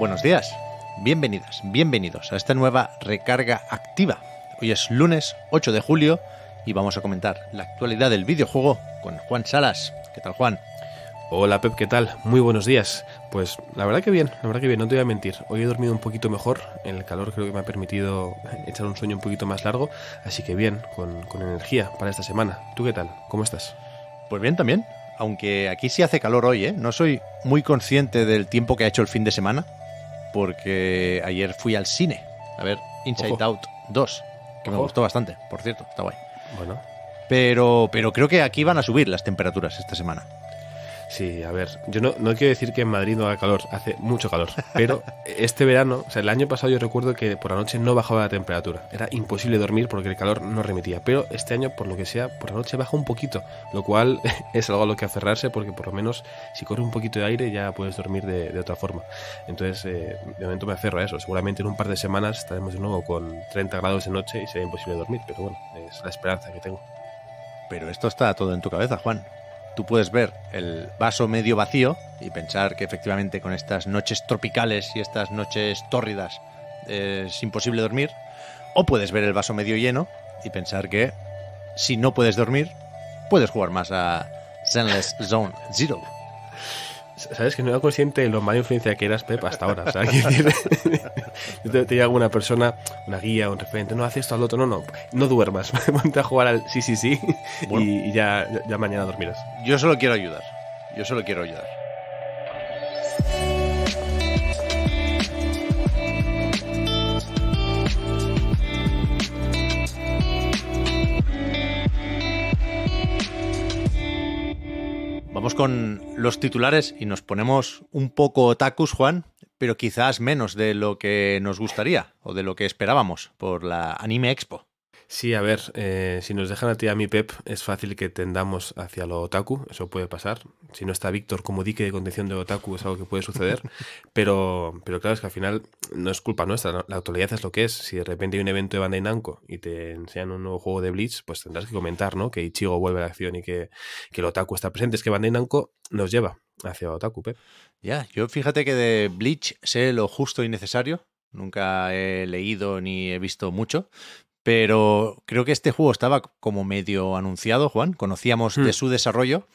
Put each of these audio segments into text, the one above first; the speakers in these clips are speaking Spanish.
Buenos días, bienvenidas, bienvenidos a esta nueva recarga activa. Hoy es lunes 8 de julio y vamos a comentar la actualidad del videojuego con Juan Salas. ¿Qué tal, Juan? Hola Pep, ¿qué tal? Muy buenos días. Pues la verdad que bien, la verdad que bien, no te voy a mentir. Hoy he dormido un poquito mejor, el calor creo que me ha permitido echar un sueño un poquito más largo, así que bien, con, con energía para esta semana. ¿Tú qué tal? ¿Cómo estás? Pues bien también, aunque aquí sí hace calor hoy, ¿eh? No soy muy consciente del tiempo que ha hecho el fin de semana, porque ayer fui al cine a ver Inside Out 2, que me gustó bastante, por cierto, está guay. Bueno. Pero, pero creo que aquí van a subir las temperaturas esta semana. Sí, a ver, yo no, no, quiero decir que en Madrid no haga calor, hace mucho calor, pero este verano, o sea, el año pasado yo recuerdo que por la noche no bajaba la temperatura, era imposible dormir porque el calor no remitía, pero este año, por lo que sea, por la noche baja un poquito, lo cual es algo a lo que aferrarse porque por lo menos si corre un poquito de aire ya puedes dormir de, otra forma. Entonces, eh, de momento me aferro a eso, seguramente en un par de semanas estaremos de nuevo con 30 grados de noche y será imposible dormir, pero bueno, es la esperanza que tengo. Pero esto está todo en tu cabeza, Juan tú puedes ver el vaso medio vacío y pensar que efectivamente con estas noches tropicales y estas noches tórridas eh, es imposible dormir, o puedes ver el vaso medio lleno y pensar que si no puedes dormir, puedes jugar más a Zenless Zone Zero. Sabes que no era consciente de lo mala influencia que eras, Pep, hasta ahora. Yo tenía alguna persona, una guía, un referente, no, haces esto al otro, no, no, no duermas, ponte a jugar al sí, sí, sí, y, ya, ya mañana dormirás. Yo solo quiero ayudar, yo solo quiero ayudar. Vamos con los titulares y nos ponemos un poco otakus, Juan, pero quizás menos de lo que nos gustaría o de lo que esperábamos por la Anime Expo. Sí, a ver, eh, si nos dejan a ti a mi Pep, es fácil que tendamos hacia lo otaku, eso puede pasar. Si no está Víctor como dique de contención de otaku, es algo que puede suceder, pero, pero claro, es que al final no es culpa nuestra, la actualidad es lo que es. Si de repente hay un evento de Bandai Namco y te enseñan un nuevo juego de Bleach, pues tendrás que comentar, ¿no? Que Ichigo vuelve a la acción y que, que el otaku está presente. Es que Bandai Namco nos lleva hacia otaku, Pep. Ya, yo fíjate que de Bleach sé lo justo y necesario, Nunca he leído ni he visto mucho, pero creo que este juego estaba como medio anunciado, Juan. Conocíamos de hmm. su desarrollo,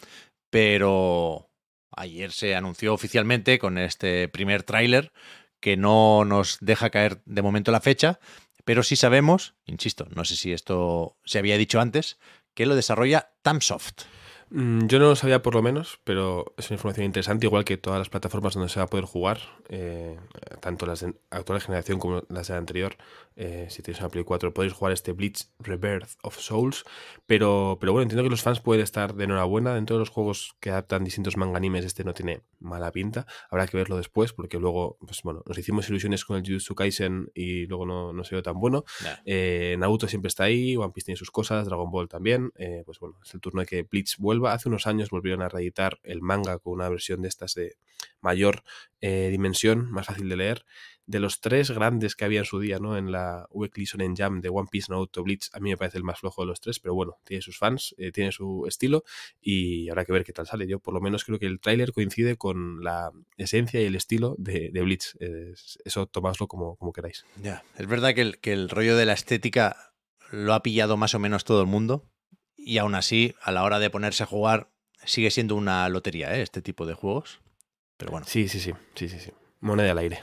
pero ayer se anunció oficialmente con este primer tráiler que no nos deja caer de momento la fecha, pero sí sabemos, insisto, no sé si esto se había dicho antes, que lo desarrolla Tamsoft. Mm, yo no lo sabía por lo menos, pero es una información interesante, igual que todas las plataformas donde se va a poder jugar, eh, tanto las de actual generación como las de la anterior, eh, si tenéis una Play 4 podéis jugar este Bleach Rebirth of Souls. Pero, pero bueno, entiendo que los fans pueden estar de enhorabuena. Dentro de los juegos que adaptan distintos manga animes, este no tiene mala pinta. Habrá que verlo después, porque luego, pues bueno, nos hicimos ilusiones con el Jujutsu Kaisen y luego no, se vio tan bueno. Nah. Eh, siempre está ahí, One Piece tiene sus cosas, Dragon Ball también. Eh, pues bueno, es el turno de que Bleach vuelva. Hace unos años volvieron a reeditar el manga con una versión de estas de mayor dimensión, más fácil de leer de los tres grandes que había en su día, ¿no? En la Weekly en Jam de One Piece No Auto Blitz, a mí me parece el más flojo de los tres, pero bueno, tiene sus fans, eh, tiene su estilo y habrá que ver qué tal sale. Yo por lo menos creo que el tráiler coincide con la esencia y el estilo de, Blitz. eso tomadlo como, como queráis. Ya, es verdad que el, que el rollo de la estética lo ha pillado más o menos todo el mundo y aún así, a la hora de ponerse a jugar, sigue siendo una lotería, ¿eh? Este tipo de juegos. Pero bueno. Sí, sí, sí, sí, sí, sí. Moneda al aire.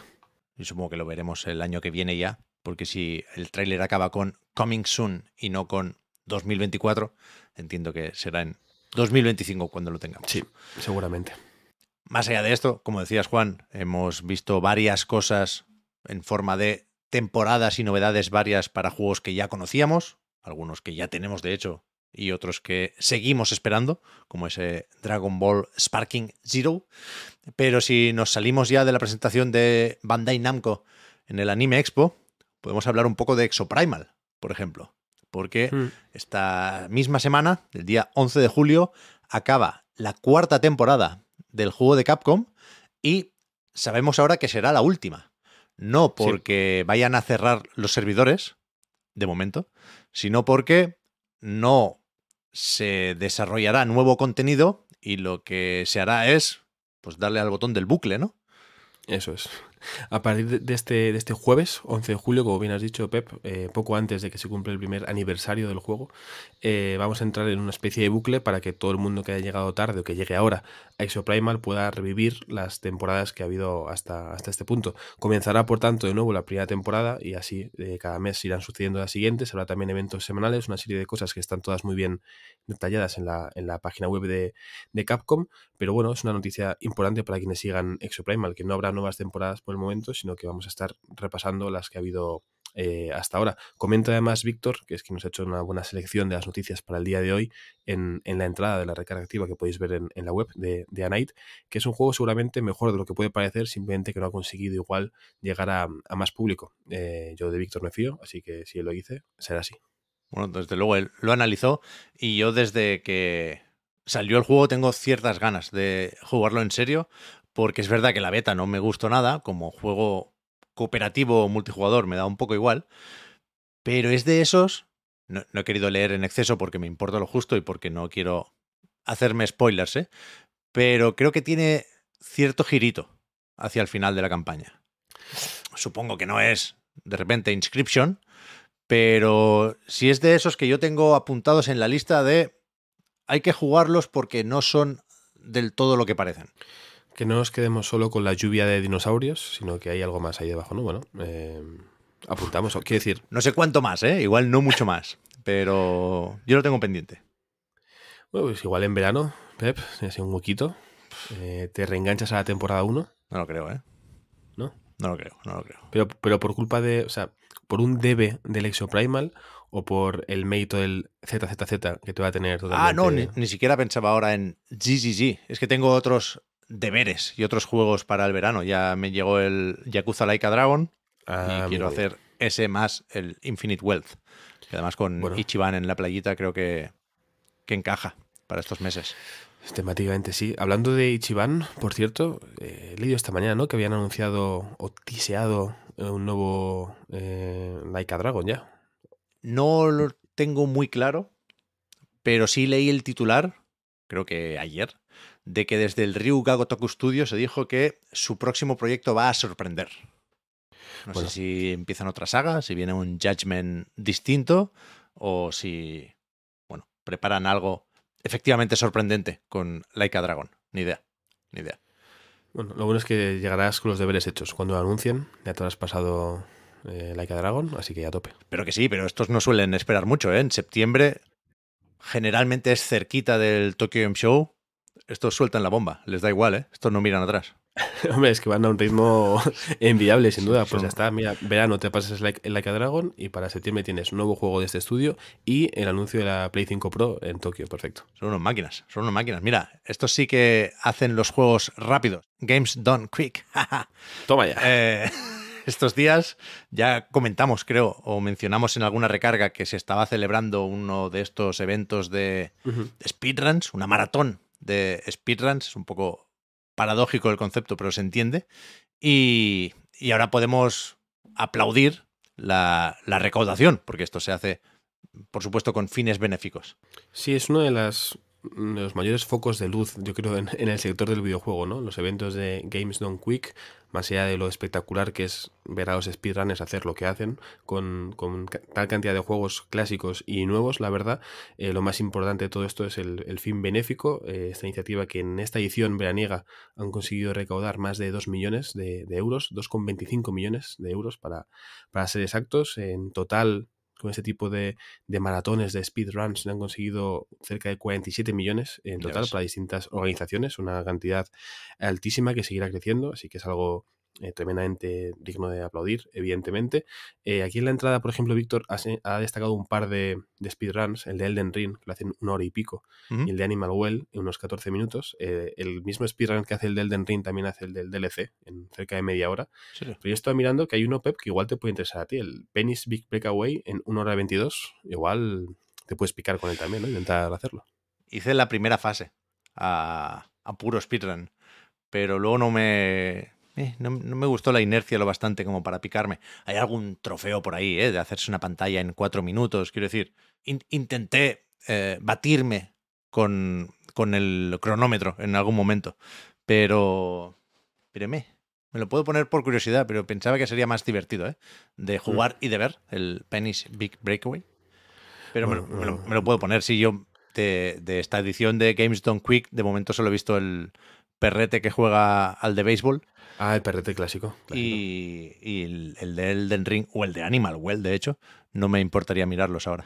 Yo supongo que lo veremos el año que viene ya, porque si el tráiler acaba con Coming Soon y no con 2024, entiendo que será en 2025 cuando lo tengamos. Sí, seguramente. Más allá de esto, como decías Juan, hemos visto varias cosas en forma de temporadas y novedades varias para juegos que ya conocíamos, algunos que ya tenemos de hecho y otros que seguimos esperando, como ese Dragon Ball Sparking Zero. Pero si nos salimos ya de la presentación de Bandai Namco en el Anime Expo, podemos hablar un poco de Exoprimal, por ejemplo. Porque hmm. esta misma semana, el día 11 de julio, acaba la cuarta temporada del juego de Capcom y sabemos ahora que será la última. No porque vayan a cerrar los servidores, de momento, sino porque no se desarrollará nuevo contenido y lo que se hará es pues darle al botón del bucle, ¿no? Eso es a partir de este, de este jueves, 11 de julio, como bien has dicho, Pep, eh, poco antes de que se cumpla el primer aniversario del juego, eh, vamos a entrar en una especie de bucle para que todo el mundo que haya llegado tarde o que llegue ahora a Exoprimal pueda revivir las temporadas que ha habido hasta, hasta este punto. Comenzará, por tanto, de nuevo la primera temporada y así eh, cada mes irán sucediendo las siguientes. Habrá también eventos semanales, una serie de cosas que están todas muy bien detalladas en la, en la página web de, Capcom. Pero bueno, es una noticia importante para quienes sigan Exoprimal, que no habrá nuevas temporadas. Pues momento, sino que vamos a estar repasando las que ha habido eh, hasta ahora. Comenta además Víctor, que es que nos ha hecho una buena selección de las noticias para el día de hoy en, la entrada de la recarga activa que podéis ver en, la web de, de Anite, que es un juego seguramente mejor de lo que puede parecer, simplemente que no ha conseguido igual llegar a, más público. Eh, yo de Víctor me fío, así que si él lo dice, será así. Bueno, desde luego él lo analizó y yo desde que salió el juego tengo ciertas ganas de jugarlo en serio porque es verdad que la beta no me gustó nada, como juego cooperativo o multijugador me da un poco igual, pero es de esos, no, he querido leer en exceso porque me importa lo justo y porque no quiero hacerme spoilers, ¿eh? pero creo que tiene cierto girito hacia el final de la campaña. Supongo que no es de repente Inscription, pero si es de esos que yo tengo apuntados en la lista de hay que jugarlos porque no son del todo lo que parecen que no nos quedemos solo con la lluvia de dinosaurios, sino que hay algo más ahí debajo, ¿no? Bueno, eh, apuntamos, quiero decir. No sé cuánto más, ¿eh? Igual no mucho más, pero yo lo tengo pendiente. Bueno, pues igual en verano, Pep, hace un huequito. Eh, ¿Te reenganchas a la temporada 1? No lo creo, ¿eh? ¿No? No lo creo, no lo creo. Pero, por culpa de, o sea, por un debe del Exoprimal o por el mérito del ZZZ que te va a tener totalmente... Ah, no, ni siquiera pensaba ahora en GGG. Es que tengo otros deberes y otros juegos para el verano. Ya me llegó el Yakuza Laika Dragon y ah, quiero hacer ese más el Infinite Wealth. Que además con Ichiban en la playita creo que, que encaja para estos meses. Temáticamente sí. Hablando de Ichiban, por cierto, eh, he leído esta mañana ¿no? que habían anunciado o tiseado eh, un nuevo eh, Laika Dragon ya. No lo tengo muy claro, pero sí leí el titular, creo que ayer, de que desde el Ryu Gagotoku Studio se dijo que su próximo proyecto va a sorprender. No sé si empiezan otra saga, si viene un Judgment distinto o si, bueno, preparan algo efectivamente sorprendente con Laika Dragon. Ni idea, ni idea. Bueno, lo bueno es que llegarás con los deberes hechos. Cuando lo anuncien, ya te has pasado eh, Laika Dragon, así que ya tope. Pero que sí, pero estos no suelen esperar mucho, ¿eh? En septiembre generalmente es cerquita del Tokyo Game Show estos sueltan la bomba, les da igual, ¿eh? Estos no miran atrás. Hombre, es que van a un ritmo enviable, sin duda. Pues ya está, mira, verano te pasas el like a Dragon y para septiembre tienes un nuevo juego de este estudio y el anuncio de la Play 5 Pro en Tokio, perfecto. Son unas máquinas, son unas máquinas. Mira, estos sí que hacen los juegos rápidos. Games done quick. Toma ya. Eh, estos días ya comentamos, creo, o mencionamos en alguna recarga que se estaba celebrando uno de estos eventos de speedruns, una maratón de speedruns. Es un poco paradójico el concepto, pero se entiende. Y, ahora podemos aplaudir la, la recaudación, porque esto se hace, por supuesto, con fines benéficos. Sí, es una de las los mayores focos de luz, yo creo, en, el sector del videojuego, ¿no? Los eventos de Games Done Quick, más allá de lo espectacular que es ver a los speedrunners hacer lo que hacen, con, tal cantidad de juegos clásicos y nuevos, la verdad, eh, lo más importante de todo esto es el, fin benéfico, eh, esta iniciativa que en esta edición veraniega han conseguido recaudar más de 2 millones de, euros, 2,25 millones de euros para, para ser exactos, en total con este tipo de, de maratones, de speedruns, han conseguido cerca de 47 millones en total para distintas organizaciones, una cantidad altísima que seguirá creciendo, así que es algo eh, tremendamente digno de aplaudir, evidentemente. Eh, aquí en la entrada, por ejemplo, Víctor ha, destacado un par de, speedruns, el de Elden Ring, que lo hacen una hora y pico, y el de Animal Well, en unos 14 minutos. Eh, el mismo speedrun que hace el de Elden Ring también hace el del DLC, en cerca de media hora. Pero yo estaba mirando que hay uno, Pep, que igual te puede interesar a ti, el Penis Big Breakaway en una hora 22. Igual te puedes picar con él también, ¿no? Intentar hacerlo. Hice la primera fase a, a puro speedrun, pero luego no me, eh, no, me gustó la inercia lo bastante como para picarme. Hay algún trofeo por ahí, eh, de hacerse una pantalla en cuatro minutos. Quiero decir, intenté eh, batirme con, el cronómetro en algún momento, pero... Espéreme, me lo puedo poner por curiosidad, pero pensaba que sería más divertido, ¿eh? De mm. jugar y de ver el Penny's Big Breakaway. Pero me, lo, mm, mm. puedo poner. Si sí, yo de, de, esta edición de Games Don't Quick, de momento solo he visto el, perrete que juega al de béisbol. Ah, el perrete clásico. Y, el, de Elden Ring o el de Animal Well, de hecho, no me importaría mirarlos ahora.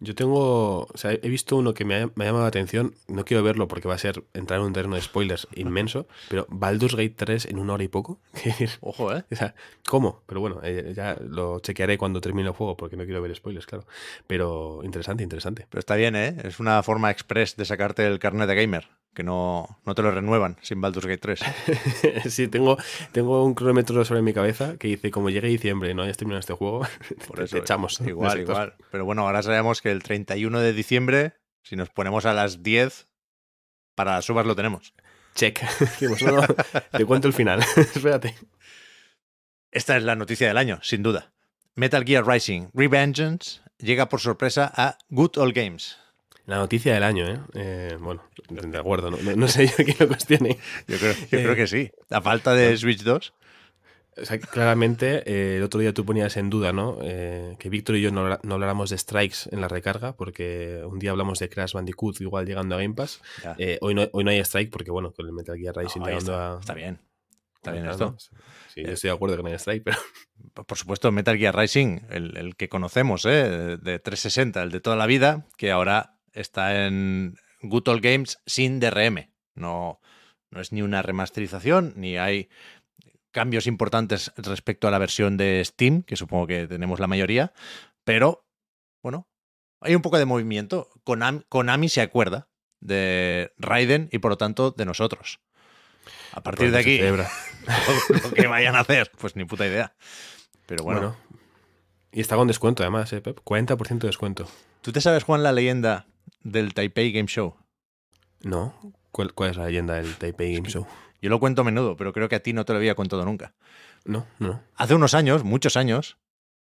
Yo tengo, o sea, he visto uno que me ha, llamado la atención, no quiero verlo porque va a ser entrar en un terreno de spoilers inmenso, pero Baldur's Gate 3 en una hora y poco. Ojo, ¿eh? O sea, ¿cómo? Pero bueno, eh, ya lo chequearé cuando termine el juego porque no quiero ver spoilers, claro. Pero interesante, interesante. Pero está bien, ¿eh? Es una forma express de sacarte el carnet de gamer que no, no, te lo renuevan sin Baldur's Gate 3. sí, tengo, tengo un cronómetro sobre mi cabeza que dice, como llegue diciembre no hayas terminado este juego, echamos. Igual, igual. Pero bueno, ahora sabemos que el 31 de diciembre, si nos ponemos a las 10, para las subas lo tenemos. Check. te cuento el final. Espérate. Esta es la noticia del año, sin duda. Metal Gear Rising Revengeance llega por sorpresa a Good Old Games. La noticia del año, ¿eh? eh bueno, de acuerdo, no, sé yo quién lo cuestione. Yo creo, eh, que sí. ¿La falta de Switch 2. claramente, eh, el otro día tú ponías en duda, ¿no? que Víctor y yo no, no, habláramos de strikes en la recarga, porque un día hablamos de Crash Bandicoot igual llegando a Game Pass. hoy, no, hoy no hay strike porque, bueno, con el Metal Gear Rising llegando a... Está bien. Está bien esto. Sí, yo estoy de acuerdo que no hay strike, pero... Por supuesto, Metal Gear Rising, el, el que conocemos, ¿eh? De 360, el de toda la vida, que ahora está en Good Games sin DRM. No, es ni una remasterización, ni hay cambios importantes respecto a la versión de Steam, que supongo que tenemos la mayoría, pero bueno, hay un poco de movimiento. Konami, se acuerda de Raiden y por lo tanto de nosotros. A partir pues de aquí, lo, que vayan a hacer, pues ni puta idea. Pero bueno. y está con descuento además, 40% ¿eh, de descuento. ¿Tú te sabes, Juan, la leyenda del Taipei Game Show. No, ¿Cuál, es la leyenda del Taipei Game Show? Yo lo cuento a menudo, pero creo que a ti no te lo había contado nunca. No, no. Hace unos años, muchos años,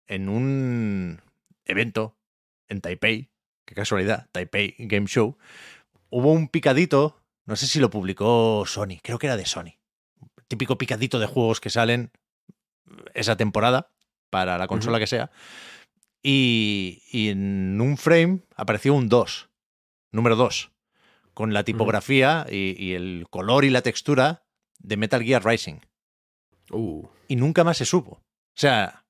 en un evento en Taipei, qué casualidad, Taipei Game Show, hubo un picadito, no sé si lo publicó Sony, creo que era de Sony. Típico picadito de juegos que salen esa temporada, para la consola que sea, y, y en un frame apareció un 2 número 2, con la tipografía y, el color y la textura de Metal Gear Rising. Uh. Y nunca más se supo. O sea,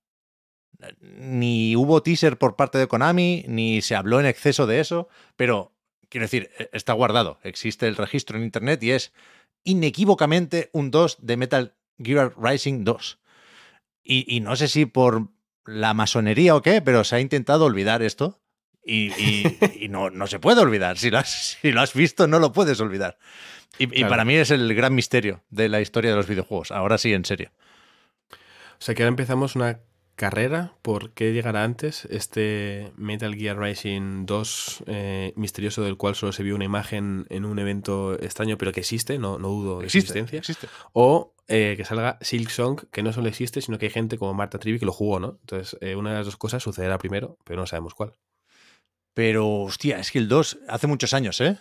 ni hubo teaser por parte de Konami, ni se habló en exceso de eso, pero quiero decir, e, está guardado, existe el registro en Internet y es inequívocamente un 2 de Metal Gear Rising 2. y no sé si por la masonería o qué, pero se ha intentado olvidar esto y, no, se puede olvidar. Si lo, has, visto, no lo puedes olvidar. Y, para mí es el gran misterio de la historia de los videojuegos. Ahora sí, en serio. O sea que ahora empezamos una carrera por qué llegará antes este Metal Gear Rising 2 eh, misterioso del cual solo se vio una imagen en un evento extraño, pero que existe, no, no dudo de existencia. Existe. O eh, que salga Silk Song, que no solo existe, sino que hay gente como Marta Trivi que lo jugó, ¿no? Entonces, eh, una de las dos cosas sucederá primero, pero no sabemos cuál. Pero, hostia, es que el 2 hace muchos años, ¿eh?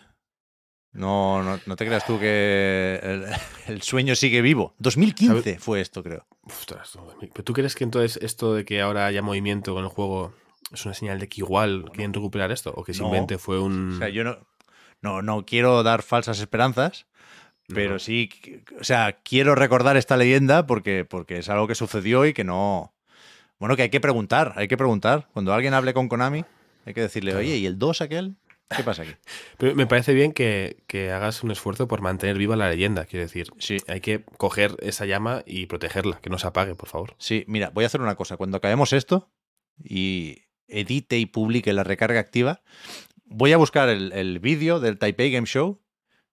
No, no, no te creas tú que el, sueño sigue vivo. 2015 fue esto, creo. ¿pero tú crees que entonces esto de que ahora haya movimiento con el juego es una señal de que igual quieren recuperar esto? ¿O que simplemente no. fue un...? O sea, yo no, no, quiero dar falsas esperanzas, pero sí, o sea, quiero recordar esta leyenda porque, porque es algo que sucedió y que no... Bueno, que hay que preguntar, hay que preguntar. Cuando alguien hable con Konami... Hay que decirle, oye, ¿y el 2 aquel? ¿Qué pasa aquí? Pero me parece bien que, hagas un esfuerzo por mantener viva la leyenda, quiero decir. Sí. Hay que coger esa llama y protegerla, que no se apague, por favor. Sí, mira, voy a hacer una cosa. Cuando acabemos esto y edite y publique la recarga activa, voy a buscar el, el vídeo del Taipei Game Show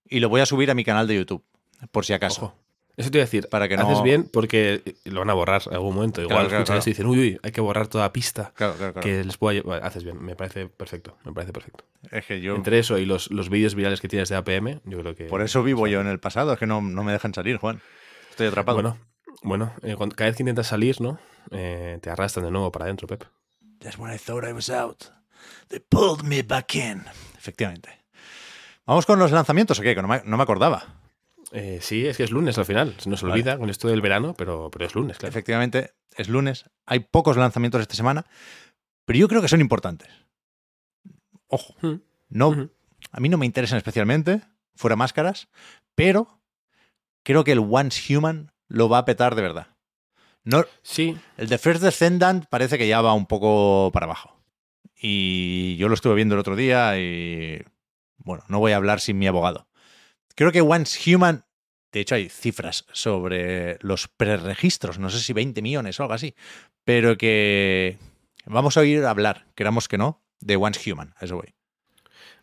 y lo voy a subir a mi canal de YouTube, por si acaso. Eso te iba a decir, haces bien porque lo van a borrar en algún momento. Igual y dicen, uy, uy, hay que borrar toda pista que les pueda haces bien, me parece perfecto, me parece perfecto. yo... Entre eso y los, los vídeos virales que tienes de APM, yo creo que... Por eso vivo yo en el pasado, es que no, no, me dejan salir, Juan. Estoy atrapado. Bueno, bueno eh, cada vez que intentas salir, ¿no? Eh, te arrastran de nuevo para adentro, Pep. That's when I out. They pulled me back in. Efectivamente. ¿Vamos con los lanzamientos o qué? Que no me acordaba. Eh, sí, es que es lunes al final. Se nos olvida con esto del verano, pero, pero es lunes, claro. Efectivamente, es lunes. Hay pocos lanzamientos esta semana, pero yo creo que son importantes. Ojo, mm. no, a mí no me interesan especialmente, fuera máscaras, pero creo que el Once Human lo va a petar de verdad. No, sí. El The First Descendant parece que ya va un poco para abajo. Y yo lo estuve viendo el otro día y. Bueno, no voy a hablar sin mi abogado. Creo que Once Human, de hecho hay cifras sobre los preregistros, no sé si 20 millones o algo así, pero que vamos a oír hablar, queramos que no, de Once Human, a eso voy.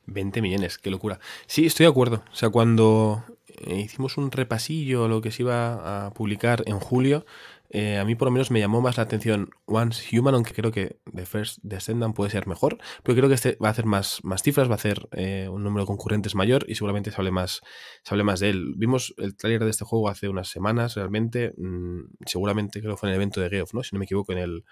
20 millones, qué locura. Sí, estoy de acuerdo. O sea, cuando eh, hicimos un repasillo a lo que se iba a publicar en julio, eh, a mí por lo menos me llamó más la atención Once Human, aunque creo que The First Descendant puede ser mejor, pero creo que este va a hacer más, más cifras, va a hacer eh, un número de concurrentes mayor y seguramente se hable, más, se hable más de él. Vimos el trailer de este juego hace unas semanas realmente, mm, seguramente creo que fue en el evento de Geoff, ¿no? si no me equivoco, en el,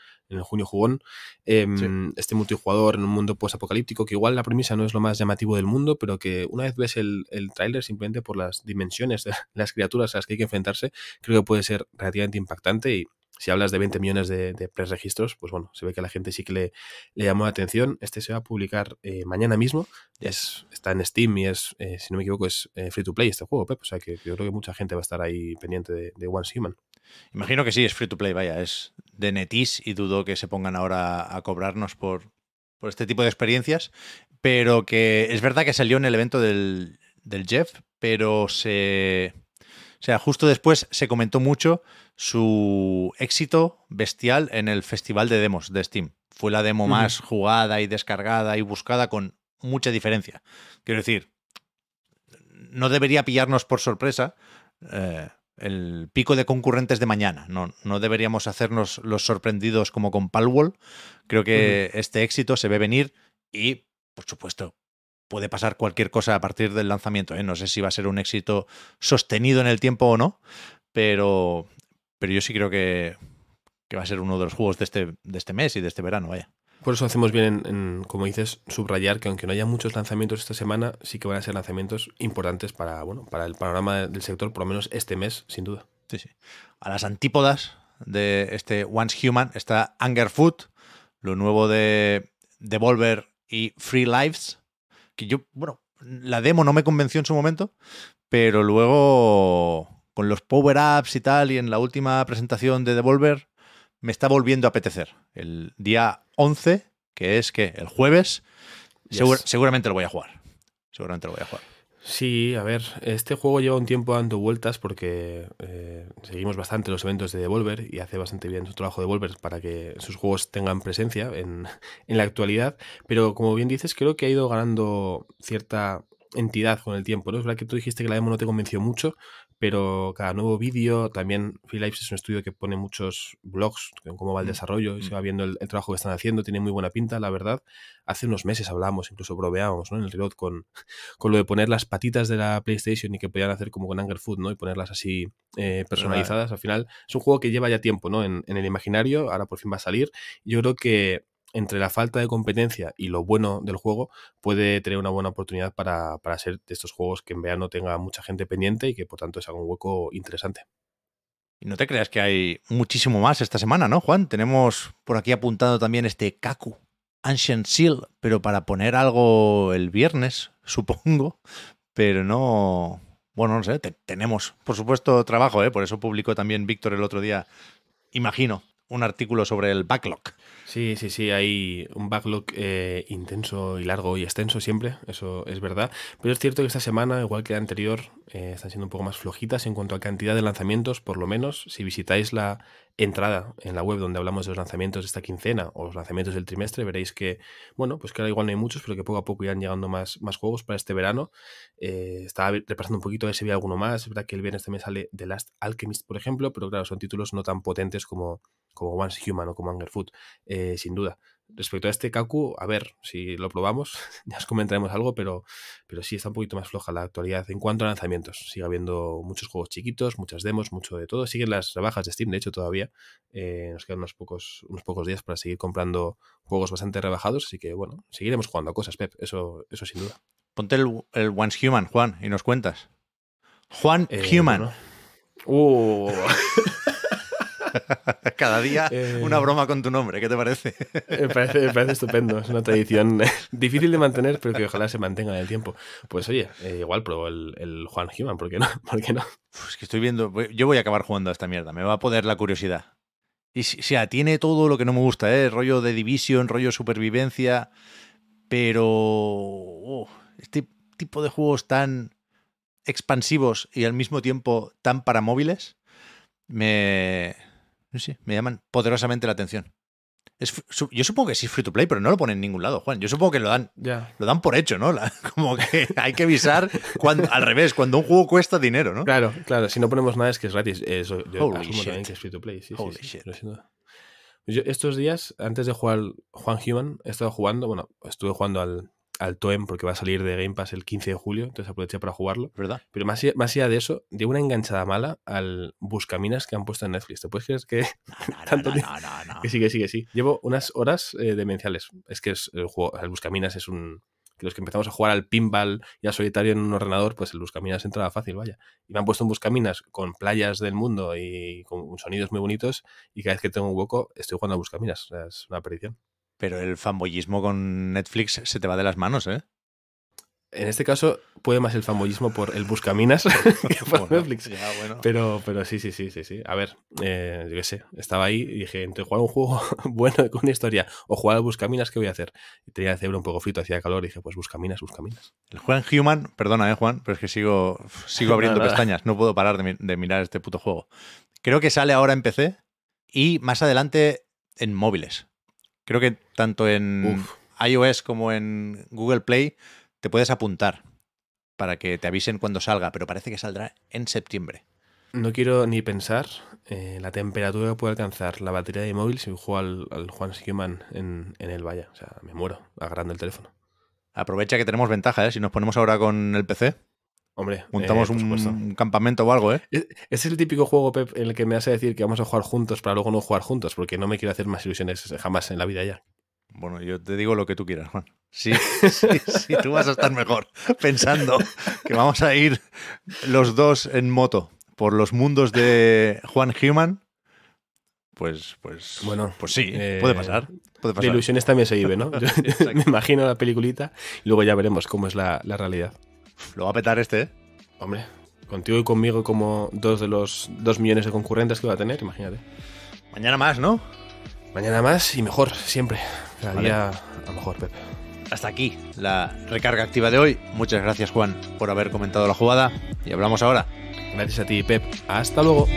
junio jugón. Em, este multijugador en un mundo post-apocalíptico, que igual la premisa no es lo más llamativo del mundo, pero que una vez ves el, el trailer simplemente por las dimensiones de las criaturas a las que hay que enfrentarse, creo que puede ser relativamente impactante y si hablas de 20 millones de, de preregistros, pues bueno, se ve que a la gente sí que le, llamó la atención. Este se va a publicar eh, mañana mismo. Es, está en Steam y es, eh, si no me equivoco, es eh, free to play este juego, O sea que, yo creo que mucha gente va a estar ahí pendiente de, de One Human. Imagino que sí, es free to play, vaya, es de Netis y dudo que se pongan ahora a cobrarnos por, por este tipo de experiencias. Pero que es verdad que salió en el evento del Jeff, pero se o sea, justo después se comentó mucho su éxito bestial en el festival de demos de Steam. Fue la demo más jugada y descargada y buscada con mucha diferencia. Quiero decir, no debería pillarnos por sorpresa eh, el pico de concurrentes de mañana. No, no, deberíamos hacernos los sorprendidos como con Palwall. Creo que este éxito se ve venir y, por supuesto, puede pasar cualquier cosa a partir del lanzamiento. ¿eh? No sé si va a ser un éxito sostenido en el tiempo o no, pero, pero yo sí creo que, va a ser uno de los juegos de este, de este mes y de este verano, vaya. Por eso hacemos bien, en, como dices, subrayar que aunque no haya muchos lanzamientos esta semana, sí que van a ser lanzamientos importantes para, bueno, para el panorama del sector, por lo menos este mes, sin duda. A las antípodas de este Once Human está Anger Food, lo nuevo de Devolver y Free Lives, que yo, bueno, la demo no me convenció en su momento, pero luego con los power-ups y tal, y en la última presentación de Devolver, me está volviendo a apetecer. El día 11, que es que el jueves, seguramente lo voy a jugar. Seguramente lo voy a jugar. Sí, a ver, este juego lleva un tiempo dando vueltas porque eh, seguimos bastante los eventos de Devolver y hace bastante bien su trabajo Devolver para que sus juegos tengan presencia en la actualidad, pero como bien dices, creo que ha ido ganando cierta entidad con el tiempo, ¿no? Es verdad que tú dijiste que la demo no te convenció mucho, pero cada nuevo vídeo, también Free es un estudio que pone muchos blogs cómo va el mm. desarrollo y se mm. va viendo el, trabajo que están haciendo, tiene muy buena pinta, la verdad. Hace unos meses hablamos, incluso bromeábamos, ¿no? En el reload con, con lo de poner las patitas de la PlayStation y que podían hacer como con Anger Food, ¿no? Y ponerlas así eh, eh. personalizadas. Al final, es un juego que lleva ya tiempo, ¿no? en el imaginario, ahora por fin va a salir. Yo creo que entre la falta de competencia y lo bueno del juego, puede tener una buena oportunidad para, para ser de estos juegos que en no tenga mucha gente pendiente y que por tanto es haga un hueco interesante. Y no te creas que hay muchísimo más esta semana, ¿no, Juan? Tenemos por aquí apuntado también este Kaku, Ancient Seal, pero para poner algo el viernes, supongo, pero no... Bueno, no sé, tenemos, por supuesto, trabajo, ¿eh? por eso publicó también Víctor el otro día, imagino, un artículo sobre el backlog. Sí, sí, sí, hay un backlog eh, intenso y largo y extenso siempre, eso es verdad. Pero es cierto que esta semana, igual que la anterior, eh, están siendo un poco más flojitas en cuanto a cantidad de lanzamientos, por lo menos si visitáis la entrada en la web donde hablamos de los lanzamientos de esta quincena o los lanzamientos del trimestre, veréis que, bueno, pues que ahora igual no hay muchos, pero que poco a poco irán llegando más, más juegos para este verano. Eh, estaba repasando un poquito a ver si había alguno más, es verdad que el viernes también sale The Last Alchemist, por ejemplo, pero claro, son títulos no tan potentes como como Once Human o como Hunger Food, eh, sin duda. Respecto a este Kaku, a ver, si lo probamos, ya os comentaremos algo, pero, pero sí está un poquito más floja la actualidad en cuanto a lanzamientos. Sigue habiendo muchos juegos chiquitos, muchas demos, mucho de todo. Siguen las rebajas de Steam, de hecho, todavía. Eh, nos quedan unos pocos, unos pocos días para seguir comprando juegos bastante rebajados, así que bueno, seguiremos jugando a cosas, Pep, eso, eso sin duda. Ponte el, el Once Human, Juan, y nos cuentas. Juan eh, Human. Uh. Cada día eh, una broma con tu nombre, ¿qué te parece? me, parece estupendo, es una tradición difícil de mantener, pero que ojalá se mantenga en el tiempo. Pues oye, eh, igual pruebo el, Juan Human, ¿por qué no? ¿Por no? Pues que estoy viendo, yo voy a acabar jugando a esta mierda, me va a poder la curiosidad. Y si sea, tiene todo lo que no me gusta, ¿eh? Rollo de división, rollo supervivencia, pero este tipo de juegos tan expansivos y al mismo tiempo tan para móviles me, Sí, me llaman poderosamente la atención. yo supongo que sí es free to play, pero no lo ponen en ningún lado, Juan. Yo supongo que lo dan, lo dan por hecho, ¿no? como que hay que avisar cuando, al revés, cuando un juego cuesta dinero, ¿no? Claro, claro. Si no ponemos nada es que es gratis. Eso, yo que es free to play. Sí, estos días, antes de jugar Juan Human, he estado jugando, bueno, estuve jugando al al Toem porque va a salir de Game Pass el 15 de julio, entonces aproveché para jugarlo. ¿Verdad? Pero más allá, de eso, de una enganchada mala al Buscaminas que han puesto en Netflix. ¿Te puedes creer que tanto Que sí, que sí, que sí. Llevo unas horas eh, demenciales. Es que es, el, juego, Buscaminas es un que los que empezamos a jugar al pinball y solitario en un ordenador, pues el Buscaminas entraba fácil, vaya. Y me han puesto un Buscaminas con playas del mundo y con sonidos muy bonitos y cada vez que tengo un hueco estoy jugando a Buscaminas, es una perdición. Pero el fanboyismo con Netflix se te va de las manos, ¿eh? En este caso, puede más el fanboyismo por el Buscaminas que por Netflix. pero, pero sí, sí, sí, sí, sí. A ver, eh, yo qué sé, estaba ahí y dije, entre jugar un juego bueno con una historia o jugar al Buscaminas, ¿qué voy a hacer? Y tenía el cerebro un poco frito, hacía calor, y dije, pues Buscaminas, Buscaminas. El Juan Human, perdona, eh, Juan, pero es que sigo, sigo abriendo pestañas, no puedo parar de, de mirar este puto juego. Creo que sale ahora en PC y más adelante en móviles. Creo que tanto en iOS como en Google Play te puedes apuntar para que te avisen cuando salga, pero parece que saldrá en septiembre. No quiero ni pensar eh, la temperatura que puede alcanzar la batería de móvil si juego al, al Juan Schumann en, el Valle. O sea, me muero agarrando el teléfono. Aprovecha que tenemos ventaja, ¿eh? Si nos ponemos ahora con el PC, Hombre, montamos eh, un, campamento o algo, ¿eh? Es, es, el típico juego, Pep, en el que me hace decir que vamos a jugar juntos para luego no jugar juntos, porque no me quiero hacer más ilusiones jamás en la vida ya. Bueno, yo te digo lo que tú quieras, Juan. Sí, sí, tú vas a estar mejor pensando que vamos a ir los dos en moto por los mundos de Juan Human. Pues, pues, bueno, pues sí, eh, puede, pasar, puede ilusiones también se vive, ¿no? me imagino la peliculita y luego ya veremos cómo es la realidad. Lo va a petar este, ¿eh? Hombre, contigo y conmigo como dos de los dos millones de concurrentes que va a tener, imagínate. Mañana más, ¿no? Mañana más y mejor, siempre. Cada día a mejor, Pepe. Hasta aquí la recarga activa de hoy. Muchas gracias, Juan, por haber comentado la jugada y hablamos ahora. Gracias a ti, Pep. Hasta luego.